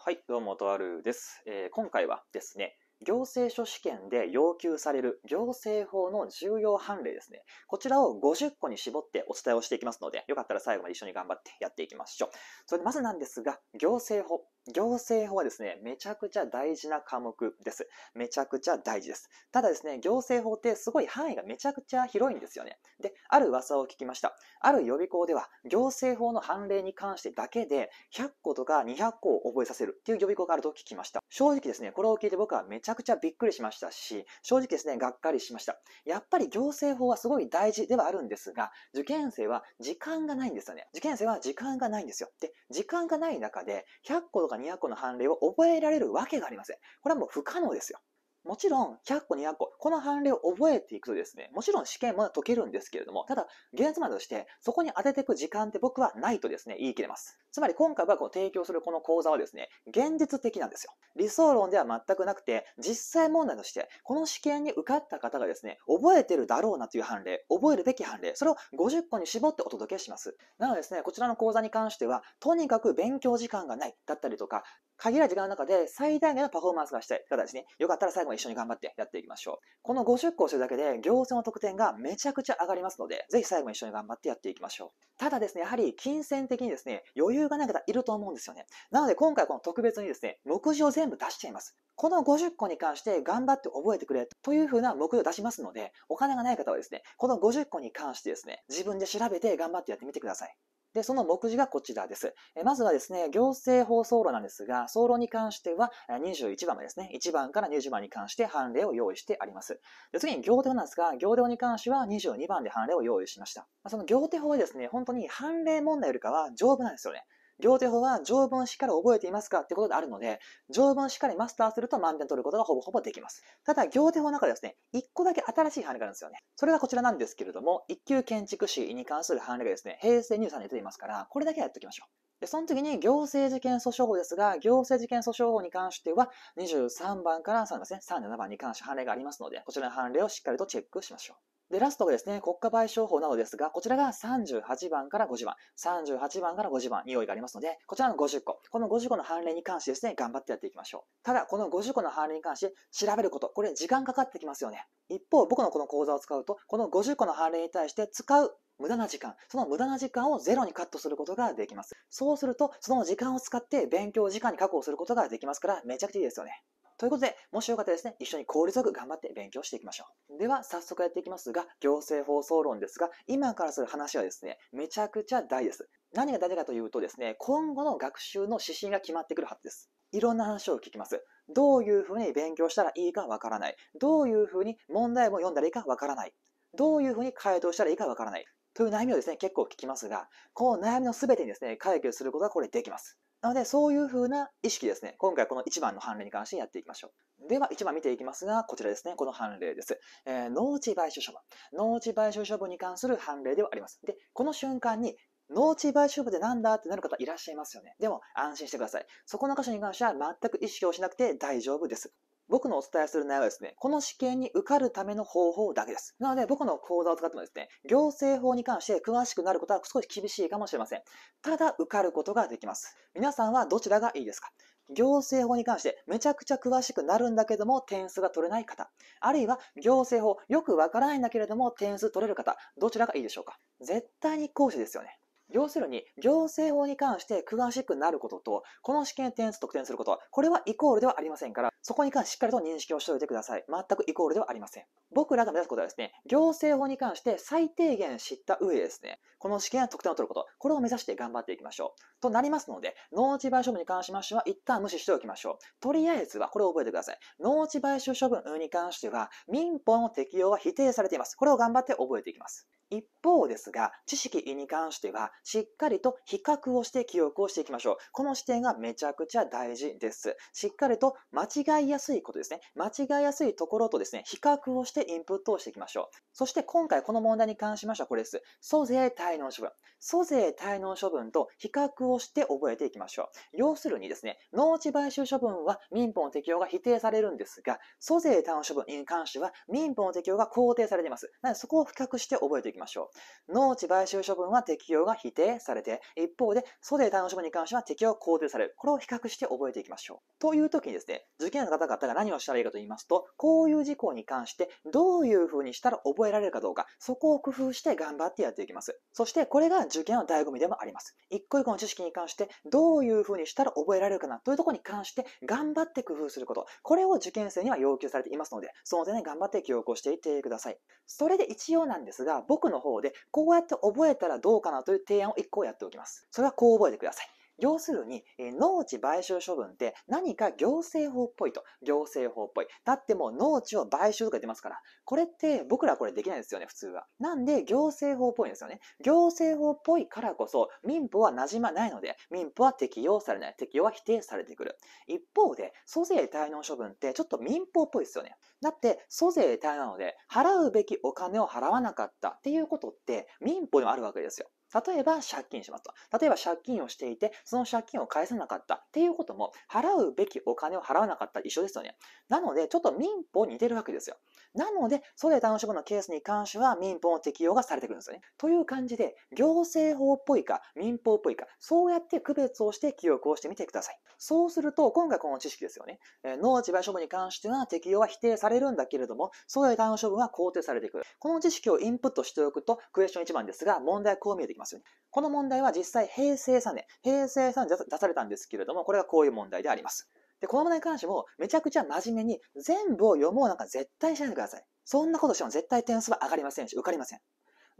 はい、どうも、とあるです、えー、今回はですね、行政書試験で要求される行政法の重要判例ですね。こちらを50個に絞ってお伝えをしていきますので、よかったら最後まで一緒に頑張ってやっていきましょう。それでまずなんですが、行政法。行政法はですね、めちゃくちゃ大事な科目です。めちゃくちゃ大事です。ただですね、行政法ってすごい範囲がめちゃくちゃ広いんですよね。で、ある噂を聞きました。ある予備校では、行政法の判例に関してだけで、100個とか200個を覚えさせるっていう予備校があると聞きました。正直ですね、これを聞いて僕はめちゃくちゃびっくりしましたし、正直ですね、がっかりしました。やっぱり行政法はすごい大事ではあるんですが、受験生は時間がないんですよね。受験生は時間がないんですよ。で、時間がない中で、100個とか都の判例を覚えられるわけがありません。これはもう不可能ですよ。もちろん、100個、200個、この判例を覚えていくとですね、もちろん試験も解けるんですけれども、ただ、現実までとして、そこに当てていく時間って僕はないとですね、言い切れます。つまり、今回僕の提供するこの講座はですね、現実的なんですよ。理想論では全くなくて、実際問題として、この試験に受かった方がですね、覚えてるだろうなという判例、覚えるべき判例、それを50個に絞ってお届けします。なのでですね、こちらの講座に関しては、とにかく勉強時間がないだったりとか、限られた時間の中で最大限のパフォーマンスがしたい方ですね、よかったら最後一緒に頑張ってやっていきましょう。この50個をするだけで、行政の得点がめちゃくちゃ上がりますので、ぜひ最後に一緒に頑張ってやっていきましょう。ただですね、やはり金銭的にですね、余裕がない方いると思うんですよね。なので今回この特別にですね、目次を全部出しちゃいます。この50個に関して頑張って覚えてくれというふうな目標を出しますので、お金がない方はですね、この50個に関してですね、自分で調べて頑張ってやってみてください。で、その目次がこちらです。えまずはですね、行政法総論なんですが、総論に関しては21番まですね、1番から20番に関して判例を用意してあります。で次に行手法なんですが、行手法に関しては22番で判例を用意しました。その行手法はですね、本当に判例問題よりかは丈夫なんですよね。両手法は条文をしっかり覚えていますかってことであるので、条文をしっかりマスターすると満点取ることがほぼほぼできます。ただ、行手法の中でですね、1個だけ新しい範例があるんですよね。それがこちらなんですけれども、1級建築士に関する判例がですね、平成23年出ていますから、これだけはやっておきましょう。で、その時に行政事件訴訟法ですが、行政事件訴訟法に関しては、23番から3ですね、37番に関して判例がありますので、こちらの判例をしっかりとチェックしましょう。で、ラストがですね、国家賠償法などですが、こちらが38番から50番、38番から50番に用があります。ますので、こちらの50個、この50個の判例に関してですね、頑張ってやっていきましょう。ただ、この50個の判例に関して調べること、これ時間かかってきますよね。一方、僕のこの講座を使うと、この50個の判例に対して使う無駄な時間、その無駄な時間をゼロにカットすることができます。そうすると、その時間を使って勉強時間に確保することができますから、めちゃくちゃいいですよね。ということで、もしよかったらですね、一緒に効率よく頑張って勉強していきましょう。では、早速やっていきますが、行政放送論ですが、今からする話はですね、めちゃくちゃ大です。何が大事かというとですね、今後の学習の指針が決まってくるはずです。いろんな話を聞きます。どういうふうに勉強したらいいかわからない。どういうふうに問題文を読んだらいいかわからない。どういうふうに回答したらいいかわからない。という悩みをですね、結構聞きますが、この悩みの全てにですね、解決することがこれできます。なので、そういうふうな意識ですね、今回この1番の判例に関してやっていきましょう。では、1番見ていきますが、こちらですね、この判例です。えー、農地賠償処分。農地賠償処分に関する判例ではあります。で、この瞬間に、農地賠償部でなんだってなる方いらっしゃいますよね。でも安心してください。そこの箇所に関しては全く意識をしなくて大丈夫です。僕のお伝えする内容はですね、この試験に受かるための方法だけです。なので、僕の講座を使ってもですね、行政法に関して詳しくなることは少し厳しいかもしれません。ただ、受かることができます。皆さんはどちらがいいですか行政法に関してめちゃくちゃ詳しくなるんだけども点数が取れない方、あるいは行政法よくわからないんだけれども点数取れる方、どちらがいいでしょうか絶対に講師ですよね。要するに、行政法に関して詳しくなることと、この試験点数得点すること、これはイコールではありませんから、そこに関してしっかりと認識をしておいてください。全くイコールではありません。僕らが目指すことはですね、行政法に関して最低限知った上でですね、この試験や得点を取ること、これを目指して頑張っていきましょう。となりますので、農地賠償分に関しましては一旦無視しておきましょう。とりあえずはこれを覚えてください。農地賠償処分に関しては、民法の適用は否定されています。これを頑張って覚えていきます。一方ですが、知識に関しては、しっかりと比較をして記憶をしていきましょう。この視点がめちゃくちゃ大事です。しっかりと間違いやすいことですね。間違いやすいところとですね、比較をしててインプットをしていきましょう。そして今回この問題に関しましてはこれです。租税滞納処分。租税滞納処分と比較をして覚えていきましょう。要するにですね、農地買収処分は民法の適用が否定されるんですが、租税滞納処分に関しては民法の適用が肯定されています。なのでそこを比較して覚えていきましょう。農地買収処分は適用が否定されて、一方で租税滞納処分に関しては適用が肯定される。これを比較して覚えていきましょう。という時にですね、受験の方々が何をしたらいいかと言いますと、こういう事項に関してどういう風にしたら覚えられるかどうか、そこを工夫して頑張ってやっていきます。そしてこれが受験の醍醐味でもあります。一個一個の知識に関して、どういうふうにしたら覚えられるかなというところに関して、頑張って工夫すること。これを受験生には要求されていますので、その点で頑張って記憶をしていってください。それで一応なんですが、僕の方で、こうやって覚えたらどうかなという提案を一個やっておきます。それはこう覚えてください。要するに、え農地買収処分って何か行政法っぽいと。行政法っぽい。だってもう農地を買収とか出ますから。これって僕らこれできないですよね、普通は。なんで行政法っぽいんですよね。行政法っぽいからこそ民法は馴染まないので、民法は適用されない。適用は否定されてくる。一方で、租税滞納処分ってちょっと民法っぽいですよね。だって、租税滞納なので、払うべきお金を払わなかったっていうことって民法にもあるわけですよ。例えば借金しますと。例えば借金をしていて、その借金を返さなかったっていうことも、払うべきお金を払わなかった一緒ですよね。なので、ちょっと民法に似てるわけですよ。なので、ソレダウン主のケースに関しては民法の適用がされてくるんですよね。という感じで、行政法っぽいか民法っぽいか、そうやって区別をして記憶をしてみてください。そうすると、今回この知識ですよね。えー、農地賠償分に関しては適用は否定されるんだけれども、ソレダウ処分は肯定されてくる。この知識をインプットしておくと、クエスチョン1番ですが、問題はこう見えてきます。ますよね。この問題は実際平成3年、平成3年出されたんですけれども、これはこういう問題であります。で、この問題に関しても、めちゃくちゃ真面目に、全部を読もうなんか絶対しないでください。そんなことしても絶対点数は上がりませんし、受かりません。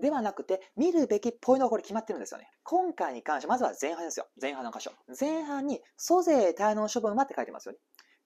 ではなくて、見るべきポイントがこれ決まってるんですよね。今回に関して、まずは前半ですよ。前半の箇所。前半に、租税滞納処分はって書いてますよね。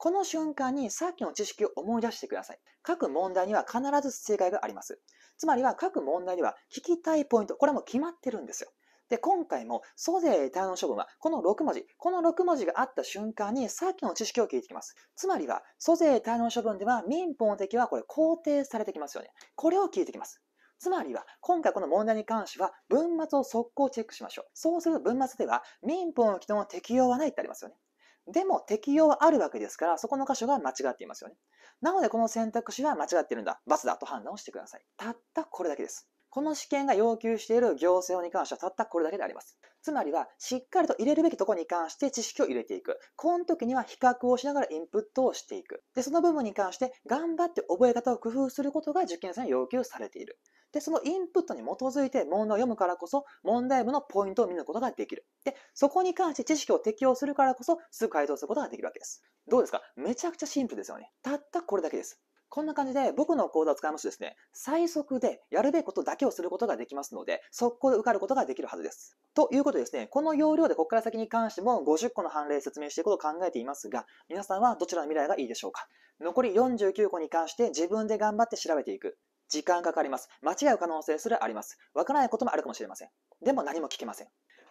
この瞬間にさっきの知識を思い出してください。各問題には必ず正解があります。つまりは各問題では聞きたいポイント、これも決まってるんですよ。で、今回も、租税対応処分は、この6文字、この6文字があった瞬間に、さっきの知識を聞いてきます。つまりは、租税対応処分では、民法の敵はこれ、肯定されてきますよね。これを聞いてきます。つまりは、今回この問題に関しては、文末を速攻チェックしましょう。そうすると文末では、民法の規定の適用はないってありますよね。でも適用はあるわけですから、そこの箇所が間違っていますよね。なのでこの選択肢は間違ってるんだ、罰だと判断をしてください。たったこれだけです。この試験が要求している行政法に関してはたったこれだけであります。つまりは、しっかりと入れるべきとこに関して知識を入れていく。この時には比較をしながらインプットをしていく。で、その部分に関して頑張って覚え方を工夫することが受験生に要求されている。で、そのインプットに基づいて問題を読むからこそ、問題文のポイントを見ることができる。で、そこに関して知識を適用するからこそ、すぐ回答することができるわけです。どうですかめちゃくちゃシンプルですよね。たったこれだけです。こんな感じで僕の講座を使いますとですね、最速でやるべきことだけをすることができますので、速攻で受かることができるはずです。ということでですね、この要領でここから先に関しても50個の判例説明していくことを考えていますが、皆さんはどちらの未来がいいでしょうか残り49個に関して自分で頑張って調べていく。時間かかります。間違う可能性すらあります。わからないこともあるかもしれません。でも何も聞けません。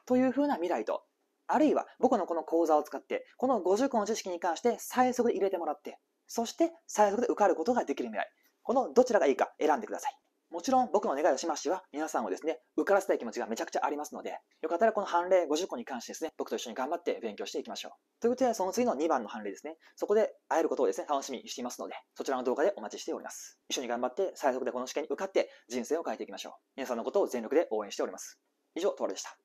というふうな未来と、あるいは僕のこの講座を使って、この50個の知識に関して最速で入れてもらって、そして最速で受かることができる未来。このどちらがいいか選んでください。もちろん僕の願いをしましては、皆さんをですね、受からせたい気持ちがめちゃくちゃありますので、よかったらこの判例50個に関してですね、僕と一緒に頑張って勉強していきましょう。ということで、その次の2番の判例ですね、そこで会えることをですね、楽しみにしていますので、そちらの動画でお待ちしております。一緒に頑張って、最速でこの試験に受かって、人生を変えていきましょう。皆さんのことを全力で応援しております。以上、トワルでした。